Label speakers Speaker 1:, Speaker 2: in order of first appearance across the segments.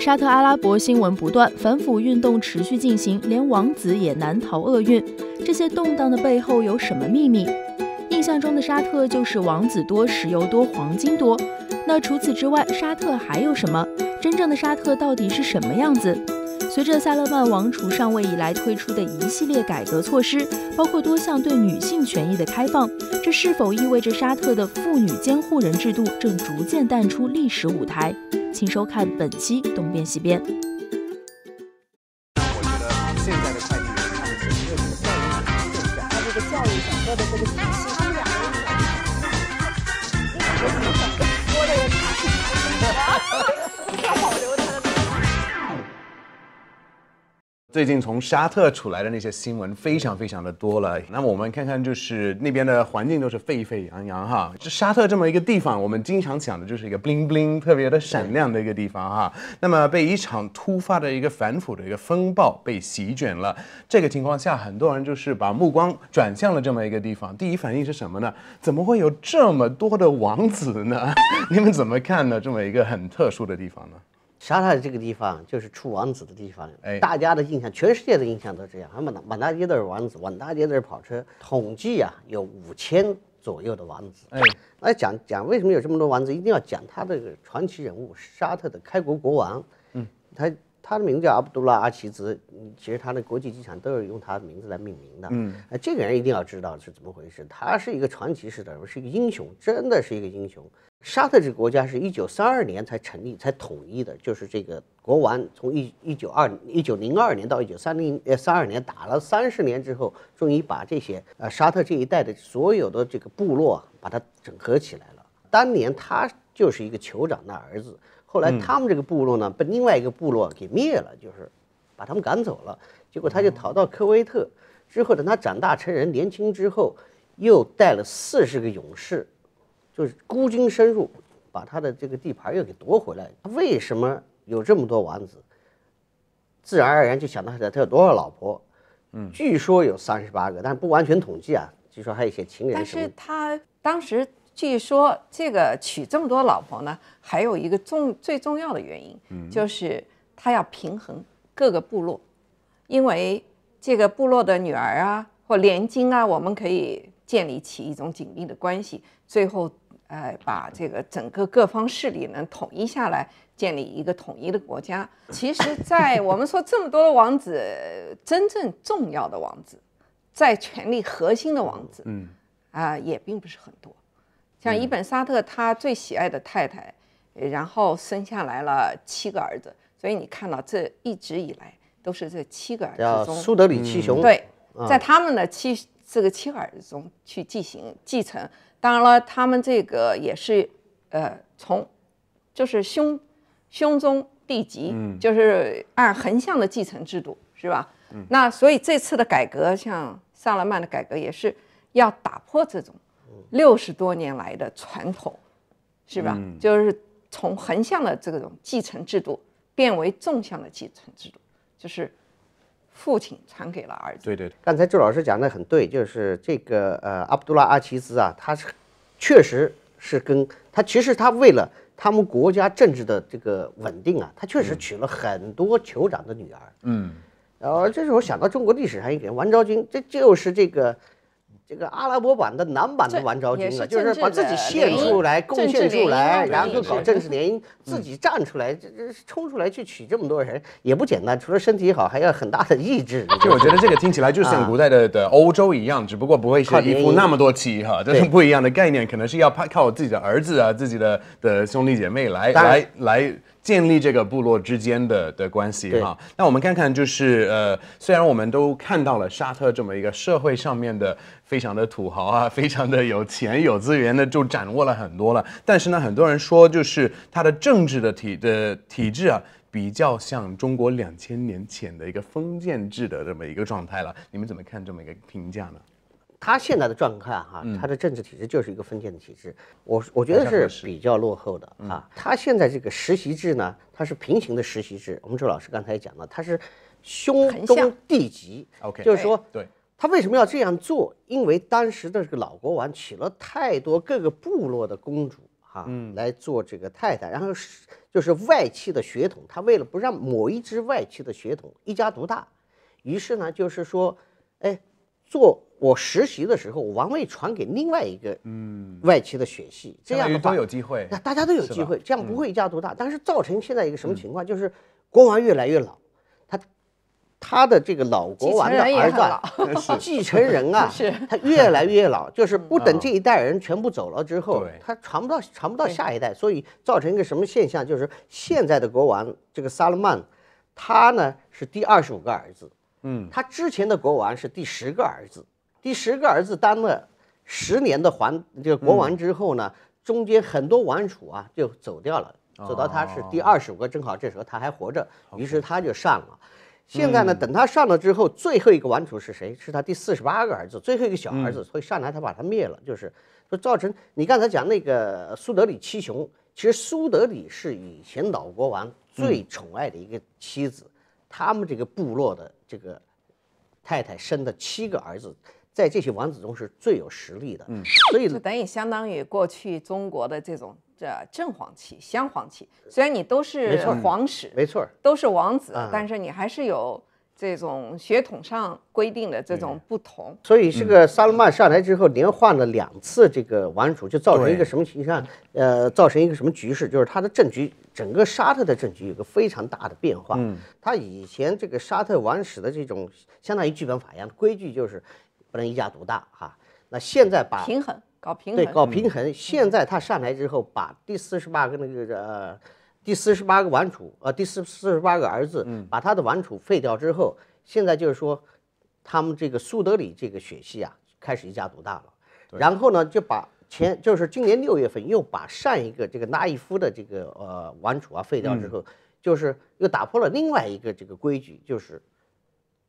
Speaker 1: 沙特阿拉伯新闻不断，反腐运动持续进行，连王子也难逃厄运。这些动荡的背后有什么秘密？印象中的沙特就是王子多、石油多、黄金多。那除此之外，沙特还有什么？真正的沙特到底是什么样子？随着萨勒曼王储上位以来推出的一系列改革措施，包括多项对女性权益的开放，这是否意味着沙特的妇女监护人制度正逐渐淡出历史舞台？请收看本期《东边西边》。
Speaker 2: 最近从沙特出来的那些新闻非常非常的多了，那么我们看看，就是那边的环境都是沸沸扬扬哈。这沙特这么一个地方，我们经常讲的就是一个 bling bling 特别的闪亮的一个地方哈。那么被一场突发的一个反腐的一个风暴被席卷了，这个情况下，很多人就是把目光转向了这么一个地方。第一反应是什么呢？怎么会有这么多的王子呢？你们怎么看呢？这么一个很特殊的地方呢？沙特这个地
Speaker 3: 方就是出王子的地方，哎，大家的印象，全世界的印象都这样，满满大街都是王子，满大街都是跑车。统计啊，有五千左右的王子，哎，来讲讲为什么有这么多王子，一定要讲他的传奇人物——沙特的开国国王，嗯，他。他的名字叫阿卜杜拉阿齐兹，其实他的国际机场都是用他的名字来命名的。嗯，这个人一定要知道是怎么回事。他是一个传奇式的人，是一个英雄，真的是一个英雄。沙特这个国家是一九三二年才成立、才统一的，就是这个国王从一一九二一九零二年到一九三零呃三二年打了三十年之后，终于把这些呃沙特这一带的所有的这个部落把它整合起来了。当年他就是一个酋长的儿子。后来他们这个部落呢被另外一个部落给灭了，就是把他们赶走了。结果他就逃到科威特，之后等他长大成人、年轻之后，又带了四十个勇士，就是孤军深入，把他的这个地盘又给夺回来。他为什么有这么多王子？自然而然就想到他有多少老婆？嗯，据说有三十八个，但是不完全统计啊，据说还有一些情人但是
Speaker 4: 他当时。据说这个娶这么多老婆呢，还有一个重最重要的原因，就是他要平衡各个部落，因为这个部落的女儿啊或联姻啊，我们可以建立起一种紧密的关系，最后，呃把这个整个各方势力能统一下来，建立一个统一的国家。其实，在我们说这么多的王子，真正重要的王子，在权力核心的王子，嗯，啊，也并不是很多。像伊本沙特，他最喜爱的太太，然后生下来了七个儿子，所以你看到这一直以来都是这七个儿子中苏德里七雄对，在他们的七这个七个儿子中去进行继承。当然了，他们这个也是呃从就是兄兄宗弟及，就是按横向的继承制度，是吧？那所以这次的改革，像萨勒曼的改革，也是要打破这种。六十多年来的传统，是吧？就是从横向的这种继承制度变为纵向的继承制度，就是父亲传给了儿子。
Speaker 3: 对对，对，刚才周老师讲的很对，就是这个呃，阿卜杜拉阿齐兹啊，他是确实是跟他其实他为了他们国家政治的这个稳定啊，他确实娶了很多酋长的女儿。嗯，然后这时候想到中国历史上一个王昭君，这就是这个。这个阿拉伯版的男版的王昭君啊，就是把自己献出来，贡献出来，然后搞政治 联姻，自己站出来，这这冲出来去娶这么多人也不简单，除了身体好，还要很大的意志。就我觉得这个听起来就像古
Speaker 2: 代的的欧洲一样，只不过不会是一夫那么多妻哈，这是不一样的概念，可能是要靠靠自己的儿子啊，自己的的兄弟姐妹来来来。建立这个部落之间的的关系哈，那我们看看就是呃，虽然我们都看到了沙特这么一个社会上面的非常的土豪啊，非常的有钱有资源的就掌握了很多了，但是呢，很多人说就是他的政治的体的体制啊，比较像中国两千年前的一个封建制的这么一个状态了，你们怎么看这么一个评价呢？他现在的状况哈，他的政治体制就是一个封建的体制，我
Speaker 3: 我觉得是比较落后的啊。他现在这个实习制呢，它是平行的实习制。我们周老师刚才讲了，他是兄终弟及
Speaker 2: ，OK，就是说，
Speaker 3: 对。他为什么要这样做？因为当时的这个老国王娶了太多各个部落的公主哈，来做这个太太，然后是就是外戚的血统，他为了不让某一支外戚的血统一家独大，于是呢就是说，哎，做。我实习的时候，王位传给另外一个嗯外戚的血系，这样的话，那大家都有机会，那大家都有机会，这样不会一家独大。但是造成现在一个什么情况，就是国王越来越老，他他的这个老国王的儿子继承人 啊，他越来越老，就是不等这一代人全部走了之后，他传不到传不到下一代，所以造成一个什么现象，就是现在的国王这个萨勒曼，他呢是第二十五个儿子，嗯，他之前的国王是第十个儿子。第十个儿子当了十年的皇，这个国王之后呢，中间很多王储啊就走掉了，走到他是第二十五个，正好这时候他还活着，于是他就上了。现在呢，等他上了之后，最后一个王储是谁？是他第四十八个儿子，最后一个小儿子，所以上来他把他灭了。就是说，造成你刚才讲那个苏德里七雄，其实苏德里是以前老国王最宠爱的一个妻子，他们这个部落的这个太太生的七个儿子。在这些王子中是最有实力的，嗯，所以就等于相当于过去中国
Speaker 4: 的这种这正黄旗、镶黄旗，虽然你都是皇室，没错，都是王子，但是你还是有这种血统上规定的这种不同。
Speaker 3: 所以这个萨勒曼上台之后，连换了两次这个王储，就造成一个什么情况？呃，造成一个什么局势？就是他的政局，整个沙特的政局有个非常大的变化。嗯，他以前这个沙特王室的这种相当于剧本法一样规矩就是。不能一家独大哈，那现在把平衡
Speaker 4: 搞平衡，对，搞平
Speaker 3: 衡。现在他上台之后，把第四十八个那个呃第四十八个王储呃第四四十八个儿子把他的王储废掉之后，现在就是说，他们这个苏德里这个血系啊开始一家独大了。然后呢，就把前就是今年六月份又把上一个这个拉伊夫的这个呃王储啊废掉之后，就是又打破了另外一个这个规矩，就是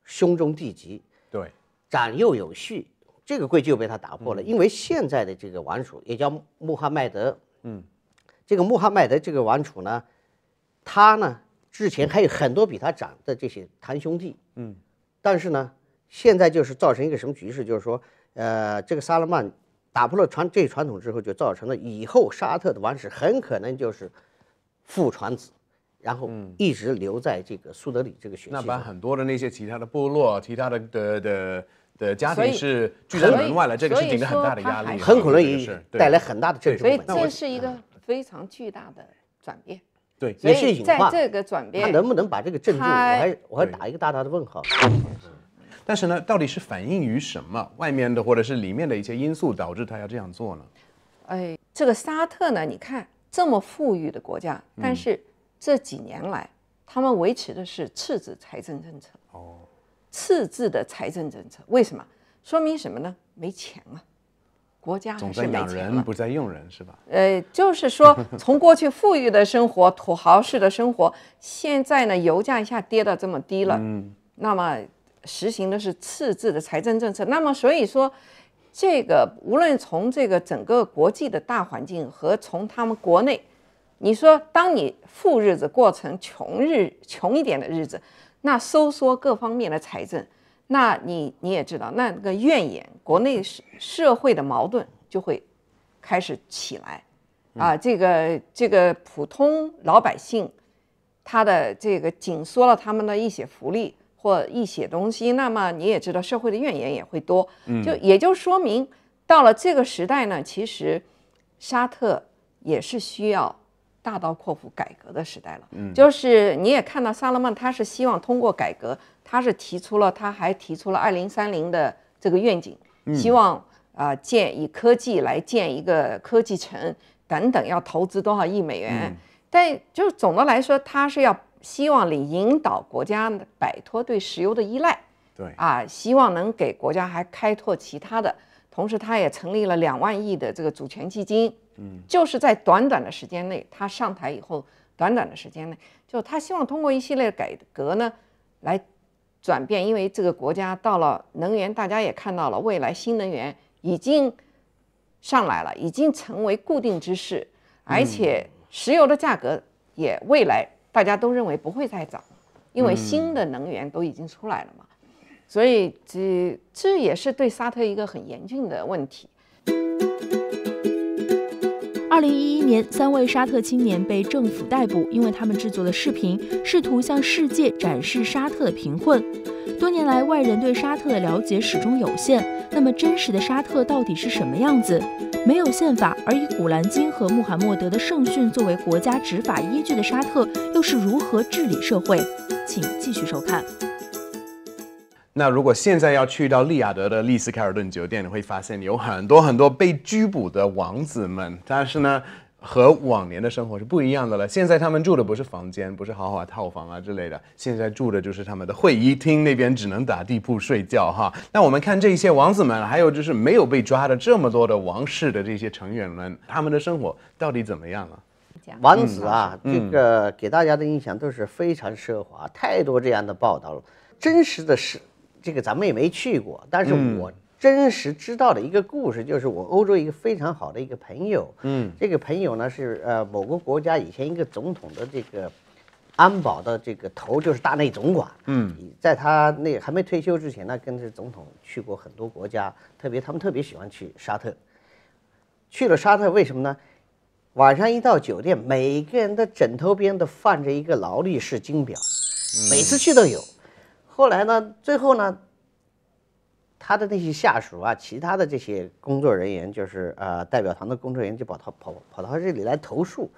Speaker 3: 兄终弟及。对。长幼有序，这个规矩又被他打破了。因为现在的这个王储也叫穆罕迈德，嗯，这个穆罕迈德这个王储呢，他呢之前还有很多比他长的这些堂兄弟，嗯，但是呢，现在就是造成一个什么局势？就是说，呃，这个萨勒曼打破了传这传统之后，就造成了以后沙特的王室很可能就是父传子。然后一直留
Speaker 2: 在这个苏德里这个学校。那把很多的那些其他的部落、其他的的的的家庭是拒在门外了，这个是顶着很大的压力，很可能也带来很大的这种。所以这
Speaker 3: 是
Speaker 4: 一个非常巨大的转变。
Speaker 3: 对，是以在这个转变，他能不能
Speaker 2: 把这个镇住？我还我还打一个大大的问号。但是呢，到底是反映于什么？外面的或者是里面的一些因素导致他要这样做呢？
Speaker 4: 哎，这个沙特呢，你看这么富裕的国家，但是。这几年来，他们维持的是赤字财政政策哦，赤字的财政政策，为什么？说明什么呢？没钱了，国家是没钱总在养人，
Speaker 2: 不在用人，是吧？
Speaker 4: 呃，就是说，从过去富裕的生活、土豪式的生活，现在呢，油价一下跌到这么低了，嗯，那么实行的是赤字的财政政策。那么，所以说，这个无论从这个整个国际的大环境和从他们国内。你说，当你富日子过成穷日穷一点的日子，那收缩各方面的财政，那你你也知道，那个怨言，国内社社会的矛盾就会开始起来，啊，这个这个普通老百姓，他的这个紧缩了他们的一些福利或一些东西，那么你也知道，社会的怨言也会多，就也就说明到了这个时代呢，其实沙特也是需要。大刀阔斧改革的时代了，嗯，就是你也看到萨勒曼，他是希望通过改革，他是提出了，他还提出了二零三零的这个愿景，希望啊建以科技来建一个科技城等等，要投资多少亿美元？但就是总的来说，他是要希望你引导国家摆脱对石油的依赖，对啊，希望能给国家还开拓其他的，同时他也成立了两万亿的这个主权基金。嗯，就是在短短的时间内，他上台以后，短短的时间内，就他希望通过一系列改革呢，来转变。因为这个国家到了能源，大家也看到了，未来新能源已经上来了，已经成为固定之势，而且石油的价格也未来大家都认为不会再涨，因为新的能源都已经出来了嘛。所以这这也是对沙特一个很严峻的问题。二
Speaker 1: 零一一年，三位沙特青年被政府逮捕，因为他们制作的视频试图向世界展示沙特的贫困。多年来，外人对沙特的了解始终有限。那么，真实的沙特到底是什么样子？没有宪法，而以《古兰经》和穆罕默德的圣训作为国家执法依据的沙特，又是如何治理社会？请继续收看。
Speaker 2: 那如果现在要去到利雅得的丽思卡尔顿酒店，你会发现有很多很多被拘捕的王子们，但是呢，和往年的生活是不一样的了。现在他们住的不是房间，不是豪华套房啊之类的，现在住的就是他们的会议厅那边，只能打地铺睡觉哈。那我们看这些王子们，还有就是没有被抓的这么多的王室的这些成员们，他们的生活到底怎么样啊？王子啊，这
Speaker 3: 个给大家的印象都是非常奢华，太多这样的报道了。真实的是。这个咱们也没去过，但是我真实知道的一个故事，就是我欧洲一个非常好的一个朋友，嗯，这个朋友呢是呃某个国家以前一个总统的这个安保的这个头，就是大内总管，嗯，在他那还没退休之前，呢，跟着总统去过很多国家，特别他们特别喜欢去沙特，去了沙特为什么呢？晚上一到酒店，每个人的枕头边都放着一个劳力士金表，每次去都有。后来呢？最后呢？他的那些下属啊，其他的这些工作人员，就是呃，代表团的工作人员，就把他跑跑到这里来投诉，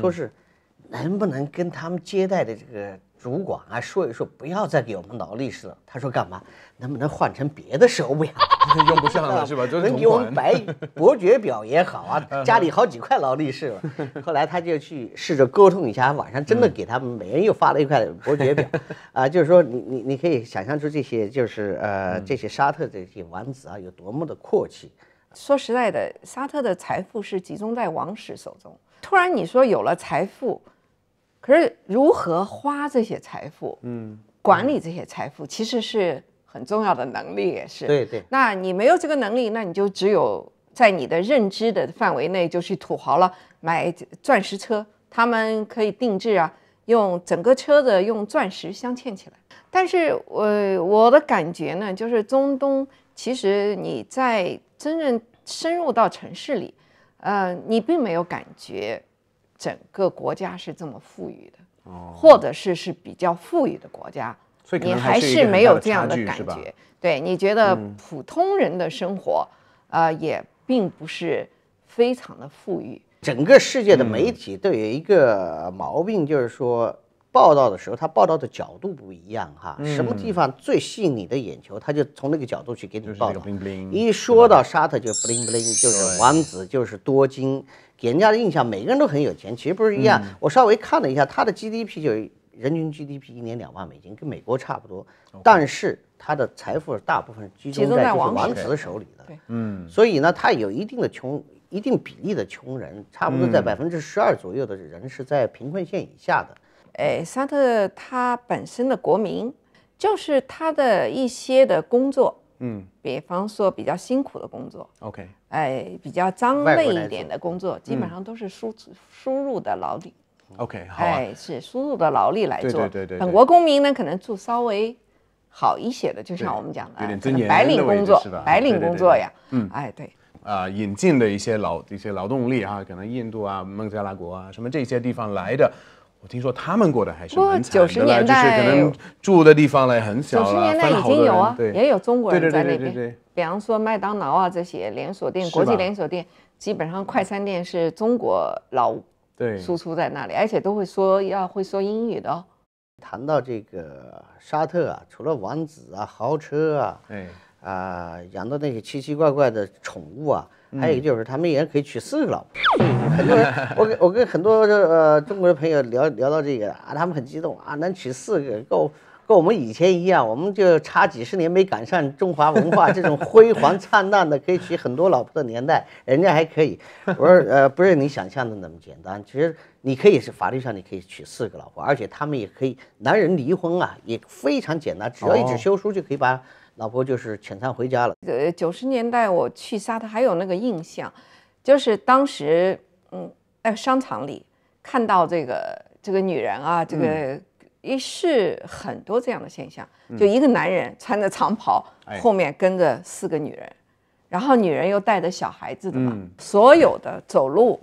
Speaker 3: 说是能不能跟他们接待的这个主管啊说一说，不要再给我们劳力士了。他说干嘛？能不能换成别的手
Speaker 2: 表？用不上了是吧？能给我们白
Speaker 3: 伯爵表也好啊，家里好几块劳力士了。后来他就去试着沟通一下，晚上真的给他们每人又发了一块伯爵表 啊。就是说，你你你可以想象出这些就是呃这些沙特这些王子啊有多么的阔气。
Speaker 4: 说实在的，沙特的财富是集中在王室手中。突然你说有了财富，可是如何花这些财富？嗯，管理这些财富其实是。很重要的能力也是，对对，那你没有这个能力，那你就只有在你的认知的范围内，就是土豪了，买钻石车，他们可以定制啊，用整个车子用钻石镶嵌起来。但是我我的感觉呢，就是中东，其实你在真正深入到城市里，呃，你并没有感觉整个国家是这么富裕的，或者是是比较富裕的国家。你还是没有这样的感觉，对？你觉得普通人的生活，呃，也并不是非常的富裕。
Speaker 3: 整个世界的媒体都有一个毛病，就是说报道的时候，他报道的角度不一样哈。什么地方最吸引你的眼球，他就从那个角度去给你报道。一说到沙特，就 bling bling，就是王子就是多金，给人家的印象每个人都很有钱，其实不是一样。我稍微看了一下，他的 GDP 就。人均 GDP 一年两万美金，跟美国差不多，但是他的财富大部分集中在王子手里的，对，嗯，所以呢，他有一定的穷，一定比例的穷人，差不多在百分之十二左右的人是在贫困线以下的。哎，沙特他
Speaker 4: 本身的国民，就是他的一些的工作，嗯，比方说比较辛苦的工作，OK，哎，比较脏累一点的工作，基本上都是输出输入的劳力。
Speaker 2: OK，好，哎，
Speaker 4: 是输入的劳力来做，对对对对。本国公民呢，可能住稍微好一些的，就像我们讲的，白领工作，白领工作
Speaker 2: 呀，嗯，哎对。啊，引进的一些劳一些劳动力啊，可能印度啊、孟加拉国啊什么这些地方来的，我听说他们过得还行。的九十年代就是可能住的地方呢很小，九十年代已经有啊，也有中国人在那边。
Speaker 4: 比方说麦当劳啊这些连锁店，国际连锁店，基本上快餐店是中
Speaker 3: 国劳。
Speaker 4: 对，输出在那里，而且都会说要会说英语的哦。
Speaker 3: 谈到这个沙特啊，除了王子啊、豪车啊，啊养的那些奇奇怪怪的宠物啊，还有就是他们一人可以娶四个老婆。很多人，我跟我跟很多呃中国的朋友聊聊到这个啊，他们很激动啊，能娶四个够。跟我们以前一样，我们就差几十年没赶上中华文化这种辉煌灿烂的、可以娶很多老婆的年代，人家还可以。我说呃，不是你想象的那么简单，其实你可以是法律上你可以娶四个老婆，而且他们也可以。男人离婚啊，也非常简单，只要一纸休书就可以把老婆就是遣散回家了。
Speaker 4: 呃，九十年代我去沙特，还有那个印象，就是当时嗯在商场里看到这个这个女人啊，这个。一是很多这样的现象，就一个男人穿着长袍，后面跟着四个女人，然后女人又带着小孩子，的嘛，所有的走路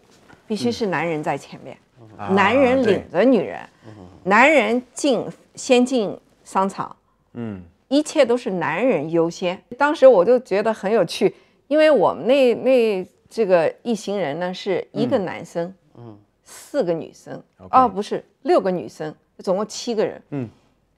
Speaker 4: 必须是男人在前面，男人领着女人，男人进先进商场，嗯，一切都是男人优先。当时我就觉得很有趣，因为我们那那这个一行人呢是一个男生，嗯，四个女生，哦，不是六个女生。总共七个人，嗯，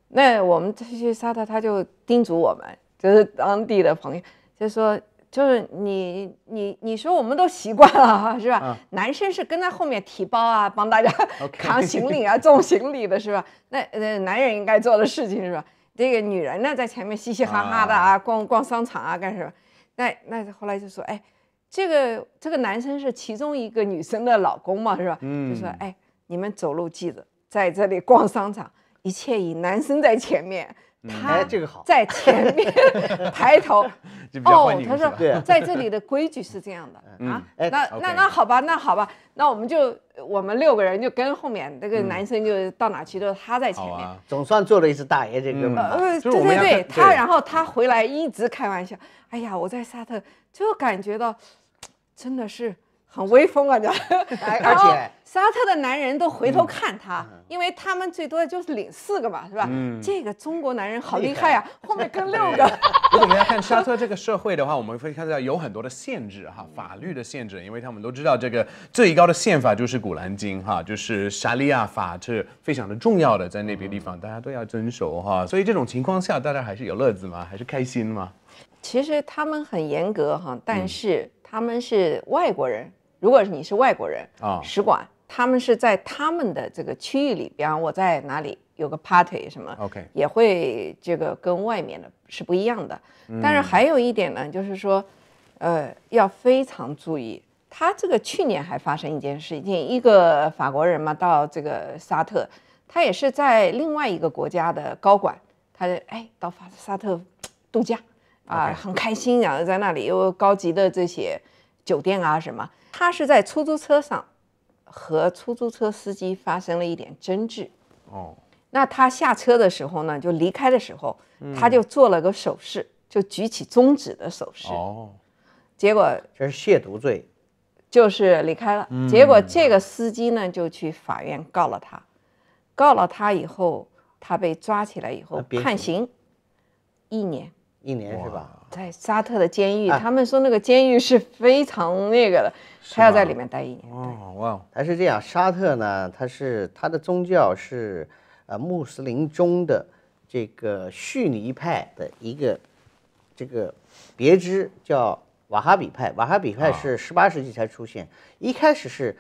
Speaker 4: 那我们这些沙特，他就叮嘱我们，就是当地的朋友，就说，就是你你你说我们都习惯了是吧？男生是跟在后面提包啊，帮大家扛行李啊，送行李的是吧？那呃男人应该做的事情是吧？这个女人呢在前面嘻嘻哈哈的啊，逛逛商场啊干什么？那那后来就说，哎，这个这个男生是其中一个女生的老公嘛，是吧？就说，哎，你们走路记得。在这里逛商场，一切以男生在前面。他这个好，在前面 抬头。
Speaker 3: 哦，他说在这里的
Speaker 4: 规矩是这样的
Speaker 3: 啊。那那那好
Speaker 4: 吧，那好吧，那我们就我们六个人就跟后面那个男生就到哪去都他在前面。
Speaker 3: 总算做了一次大爷这个呃，对对对，他然后
Speaker 4: 他回来一直开玩笑。哎呀，我在沙特就感觉到真的是。很威风啊，就，而且沙特的男人都回头看他，因为他们最多就是领四个嘛，是吧？这个中国男人好厉害呀，后面跟六个。
Speaker 2: 如果我们要看沙特这个社会的话，我们会看到有很多的限制哈，法律的限制，因为他们都知道这个最高的宪法就是古兰经哈，就是沙利亚法是非常的重要的，在那边地方大家都要遵守哈，所以这种情况下大家还是有乐子吗？还是开心吗？其实他
Speaker 4: 们很严格哈，但是他们是外国人。如果你是外国人啊，使馆他们是在他们的这个区域里，比方我在哪里有个 party 什么，OK，也会这个跟外面的是不一样的。但是还有一点呢，就是说，呃，要非常注意。他这个去年还发生一件事，情，一个法国人嘛，到这个沙特，他也是在另外一个国家的高管，他哎到法沙特度假啊，很开心，然后在那里又高级的这些。酒店啊什么？他是在出租车上和出租车司机发生了一点争执。哦，那他下车的时候呢，就离开的时候，他就做了个手势，就举起中指的手势。哦，结果这是亵渎罪，就是离开了。结果这个司机呢，就去法院告了他，告了他以后，他被抓起来以后判刑一年，
Speaker 3: 一年是吧？
Speaker 4: 在沙特的监狱，他们说那个监狱是非常那个的，他要在里面待一年。
Speaker 3: 哦，哇！他是这样，沙特呢，它是它的宗教是，呃，穆斯林中的这个逊尼派的一个这个别支，叫瓦哈比派。瓦哈比派是十八世纪才出现，一开始是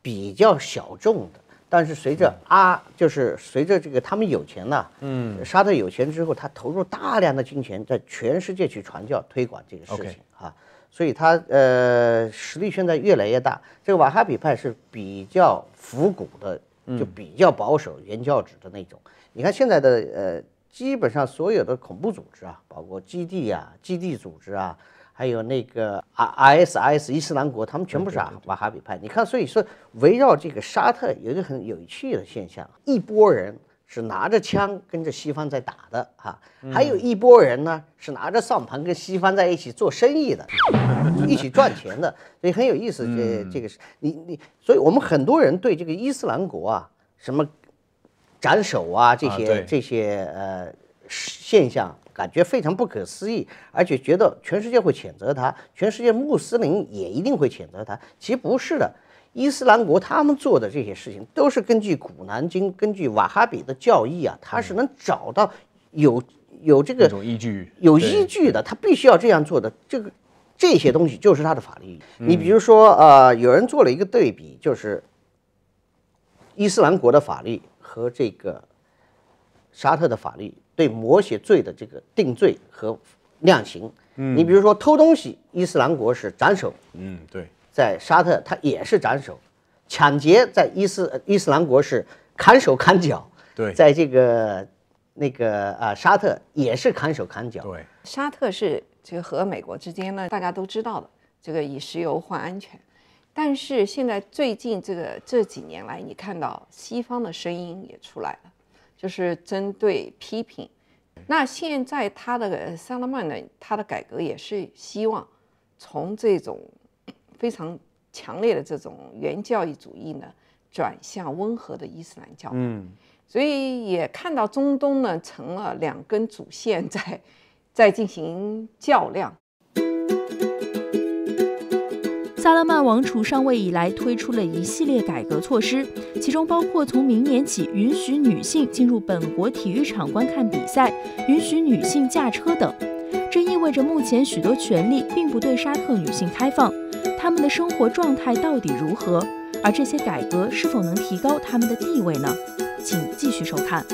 Speaker 3: 比较小众的。但是随着啊，就是随着这个他们有钱了，嗯，沙特有钱之后，他投入大量的金钱在全世界去传教推广这个事情啊，所以他呃实力现在越来越大。这个瓦哈比派是比较复古的，就比较保守原教旨的那种。你看现在的呃，基本上所有的恐怖组织啊，包括基地啊、基地组织啊。还有那个啊，I S I S 伊斯兰国，他们全部是瓦哈比派。你看，所以说围绕这个沙特有一个很有趣的现象：一波人是拿着枪跟着西方在打的，哈；还有一波人呢是拿着算盘跟西方在一起做生意的，一起赚钱的，所以很有意思。这这个是你你，所以我们很多人对这个伊斯兰国啊，什么斩首啊这些这些呃现象。感觉非常不可思议，而且觉得全世界会谴责他，全世界穆斯林也一定会谴责他。其实不是的，伊斯兰国他们做的这些事情都是根据古兰经、根据瓦哈比的教义啊，他是能找到有有这个依据有依据的，他必须要这样做的。这个这些东西就是他的法律。你比如说，呃，有人做了一个对比，就是伊斯兰国的法律和这个。沙特的法律对摩羯罪的这个定罪和量刑，嗯，你比如说偷东西，伊斯兰国是斩首，嗯，对，在沙特他也是斩首；抢劫在伊斯伊斯兰国是砍手砍脚，对，在这个那个啊，沙特也是砍手砍脚。对，
Speaker 4: 沙特是这个和美国之间呢，大家都知道的，这个以石油换安全。但是现在最近这个这几年来，你看到西方的声音也出来了。就是针对批评，那现在他的萨勒曼呢，他的改革也是希望从这种非常强烈的这种原教义主义呢，转向温和的伊斯兰教。嗯，所以也看到中东呢，成了两根主线在在进行较量。萨勒曼王储上位以来，推出了
Speaker 1: 一系列改革措施，其中包括从明年起允许女性进入本国体育场观看比赛，允许女性驾车等。这意味着目前许多权利并不对沙特女性开放，她们的生活状态到底如何？而这些改革是否能提高她们的地位呢？请继续收看。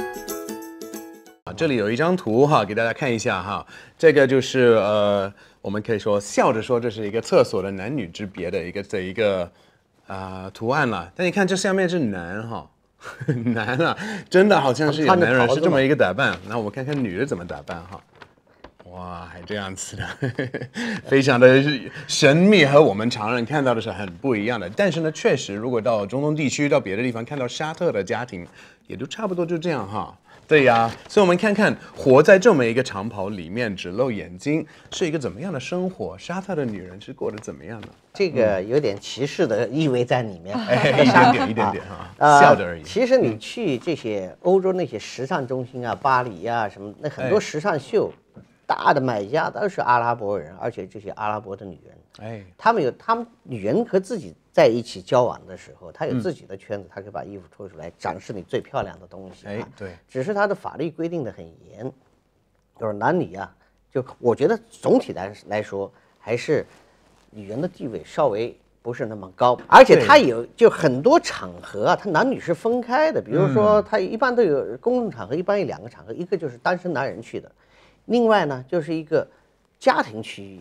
Speaker 2: 啊，这里有一张图哈，给大家看一下哈，这个就是呃。我们可以说，笑着说这是一个厕所的男女之别的一个这一个啊图案了。但你看，这下面是男哈，男啊，真的好像是有男人是这么一个打扮。那我们看看女的怎么打扮哈，哇，还这样子的，非常的神秘，和我们常人看到的是很不一样的。但是呢，确实如果到中东地区，到别的地方看到沙特的家庭，也都差不多就这样哈。对呀，所以我们看看活在这么一个长袍里面只露眼睛是一个怎么样的生活？沙特的女人是过得怎么样的？这个有点歧视的意味在里面，
Speaker 3: 哎，一点一点点
Speaker 2: 哈，笑着而已。其
Speaker 3: 实你去这些欧洲那些时尚中心啊，巴黎啊什么，那很多时尚秀，大的买家都是阿拉伯人，而且这些阿拉伯的女人。哎，他们有他们女人和自己在一起交往的时候，她有自己的圈子，她可以把衣服脱出来展示你最漂亮的东西。哎，对，只是她的法律规定的很严，就是男女啊，就我觉得总体来来说，还是女人的地位稍微不是那么高，而且她有就很多场合啊，她男女是分开的。比如说，她一般都有公共场合，一般有两个场合，一个就是单身男人去的，另外呢就是一个家庭区域。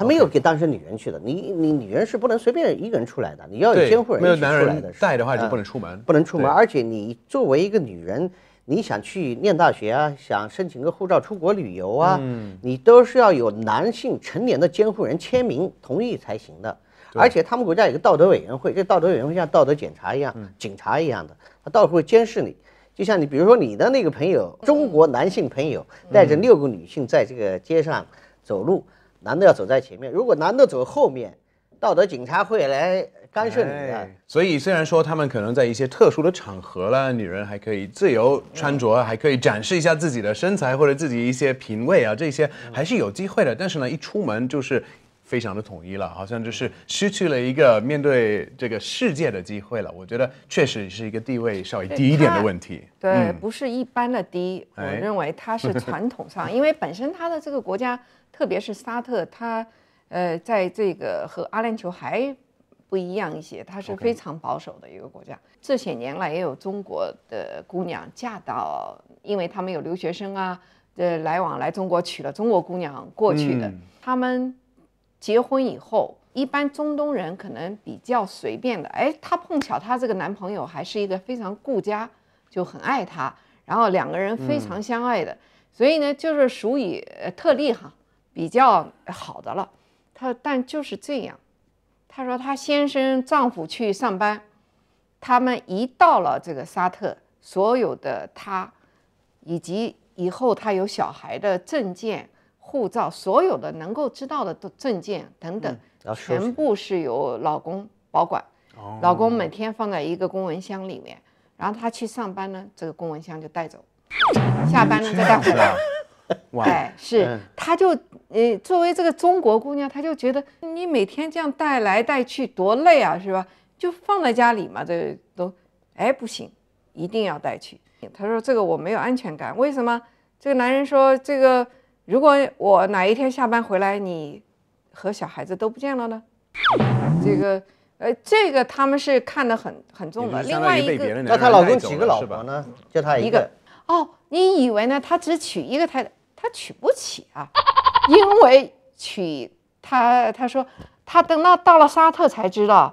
Speaker 3: 他没有给单身女人去的，你你女人是不能随便一个人出来的，你要有监护人没有男人带的话就不能出门，不能出门。而且你作为一个女人，你想去念大学啊，想申请个护照出国旅游啊，你都是要有男性成年的监护人签名同意才行的。而且他们国家有个道德委员会，这道德委员会像道德检察一样，警察一样的，他到处会监视你。就像你，比如说你的那个朋友，中国男性朋友带着六个女性在这个街上走路。男的要走在前面，如果男的走后面，道德警察会来干涉你的。
Speaker 2: 所以，虽然说他们可能在一些特殊的场合了，女人还可以自由穿着，还可以展示一下自己的身材或者自己一些品味啊，这些还是有机会的。但是呢，一出门就是。非常的统一了，好像就是失去了一个面对这个世界的机会了。我觉得确实是一个地位稍微低一点的问题，对，不
Speaker 4: 是一般的低。我认为它是传统上，因为本身它的这个国家，特别是沙特，它呃在这个和阿联酋还不一样一些，它是非常保守的一个国家。这些年来也有中国的姑娘嫁到，因为他们有留学生啊，呃来往来中国娶了中国姑娘过去的，他们。结婚以后，一般中东人可能比较随便的。哎，她碰巧她这个男朋友还是一个非常顾家，就很爱她，然后两个人非常相爱的。所以呢，就是属于特例哈，比较好的了。她但就是这样，她说她先生丈夫去上班，他们一到了这个沙特，所有的她以及以后她有小孩的证件。护照所有的能够知道的证件等等，全部是由老公保管。老公每天放在一个公文箱里面，然后他去上班呢，这个公文箱就带走；下班呢再带回来。
Speaker 2: 哎，是
Speaker 4: 他就呃，作为这个中国姑娘，他就觉得你每天这样带来带去多累啊，是吧？就放在家里嘛，这都哎不行，一定要带去。他说这个我没有安全感，为什么？这个男人说这个。如果我哪一天下班回来，你和小孩子都不见了呢？这个，呃，这个他们是看得很很重的。另外一个，那她老公娶个老婆呢？就她一个。哦，你以为呢？他只娶一个太太，他娶不起啊，因为娶他，他说他等到到了沙特才知道，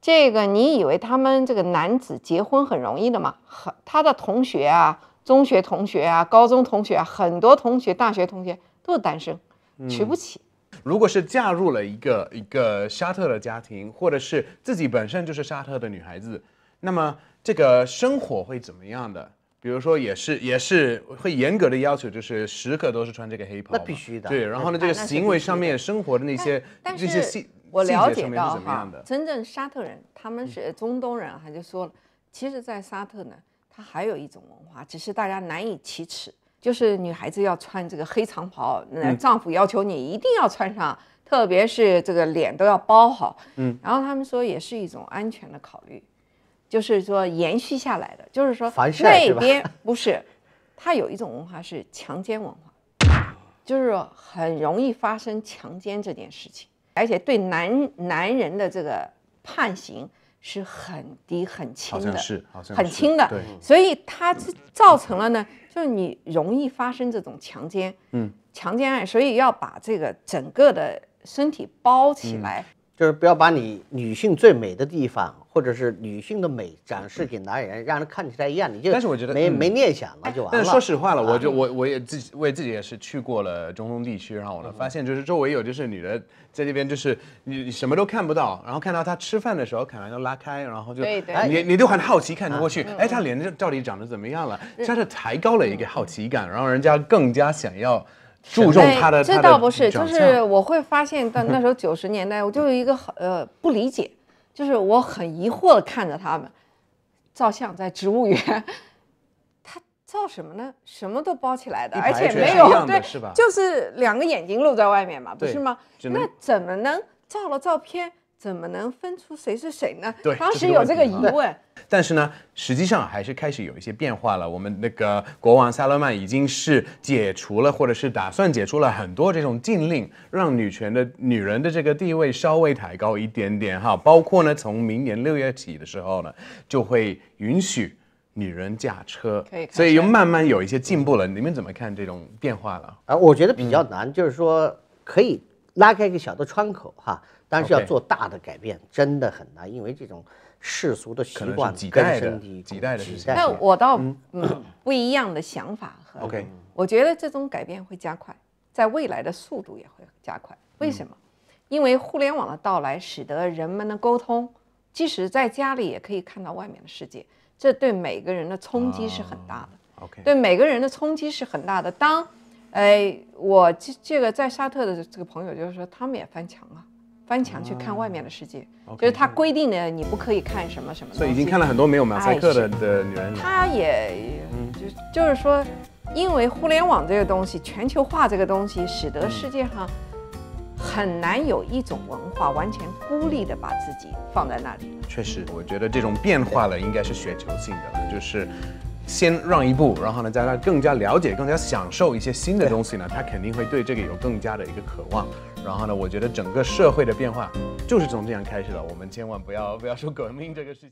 Speaker 4: 这个你以为他们这个男子结婚很容易的吗？很，他的同学啊。中学同学啊，高中同学，啊，很多同学，大学同学都是单身，
Speaker 2: 娶不起。如果是嫁入了一个一个沙特的家庭，或者是自己本身就是沙特的女孩子，那么这个生活会怎么样的？比如说，也是也是会严格的要求，就是时刻都是穿这个黑袍。那必须的。对，然后呢，这个行为上面生活的那些这些细我了解到是真
Speaker 4: 正沙特人，他们是中东人，他就说了，其实，在沙特呢。它还有一种文化，只是大家难以启齿，就是女孩子要穿这个黑长袍，那丈夫要求你一定要穿上，特别是这个脸都要包好。嗯，然后他们说也是一种安全的考虑，就是说延续下来的，就是说那边不是，它有一种文化是强奸文化，就是说很容易发生强奸这件事情，而且对男男人的这个判刑。是很低很轻的，很轻的，所以它造成了呢，就是你容易发生这种强奸，嗯，强奸案，所以要把这个整个的
Speaker 3: 身体包起来。就是不要把你女性最美的地方，或者是女性的美展示给男人，让人看起来一样。你就但是我觉得没没念想了就完了。但是说实
Speaker 2: 话了，我就我我也自己我也自己也是去过了中东地区，然后我呢发现就是周围有就是女的在这边就是你什么都看不到，然后看到她吃饭的时候，可能就拉开，然后就你你都很好奇看过去，哎，她脸到底长得怎么样了？像是抬高了一个好奇感，然后人家更加想要。注重他的，这倒不是，就是
Speaker 4: 我会发现到那时候九十年代，我就有一个呃不理解，就是我很疑惑的看着他们，照相在植物园，他照什么呢？什么都包起来的，而且没有对，就是两个眼睛露在外面嘛，不是吗？那怎么能照了照片，怎么能分出谁是谁呢？对，当时有这个疑问。
Speaker 2: 但是呢，实际上还是开始有一些变化了。我们那个国王萨勒曼已经是解除了，或者是打算解除了很多这种禁令，让女权的女人的这个地位稍微抬高一点点哈。包括呢，从明年六月起的时候呢，就会允许女人驾车，所以又慢慢有一些进步了。你们怎么看这种变化了？啊，我觉得比较难，就是说可以拉
Speaker 3: 开一个小的窗口哈，但是要做大的改变真的很难，因为这种。世俗的习惯，几代的，几代的局限。那我倒
Speaker 4: 不一样的想法和，我觉得这种改变会加快，在未来的速度也会加快。为什么？因为互联网的到来，使得人们的沟通，即使在家里也可以看到外面的世界，这对每个人的冲击是很大的。对每个人的冲击是很大的。当，哎，我这个在沙特的这个朋友就是说，他们也翻墙啊。翻墙去看外面的世界，就是他规定的你不可以看什么什
Speaker 2: 么的。所以已经看了很多没有马赛克的女人。他
Speaker 4: 也，就就是说，因为互联网这个东西，全球化这个东西，使得世界上很难有一种文化完全孤立的把自己放在那里。
Speaker 2: 确实，我觉得这种变化了应该是全球性的，就是。先让一步，然后呢，让他更加了解、更加享受一些新的东西呢，他肯定会对这个有更加的一个渴望。然后呢，我觉得整个社会的变化就是从这样开始的。我们千万不要不要说革命这个事情。